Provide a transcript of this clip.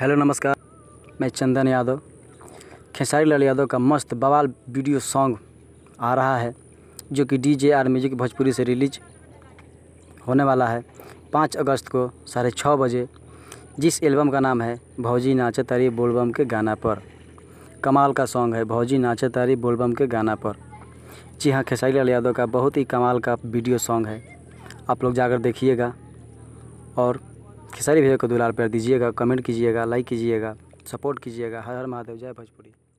hello नमस्कार मैं चंदन यादव खेसारी लाल यादव का मस्त बवाल वीडियो सॉन्ग आ रहा है जो कि D J R music Bhojpuri से रिलीज होने वाला है पाँच अगस्त को साढ़े छः बजे जिस एल्बम का नाम है भौजी नाचे तारी बोलबम के गाना पर कमाल का सॉन्ग है भौजी नाचे तारी बोलबम के गाना पर जी हाँ खेसारी लाल यादव का बहुत ही कमाल का वीडियो सॉन्ग है आप लोग जाकर देखिएगा और खेसारी भैया को दुलार प्यार दीजिएगा कमेंट कीजिएगा लाइक कीजिएगा सपोर्ट कीजिएगा हर हर महादेव जय भोजपुरी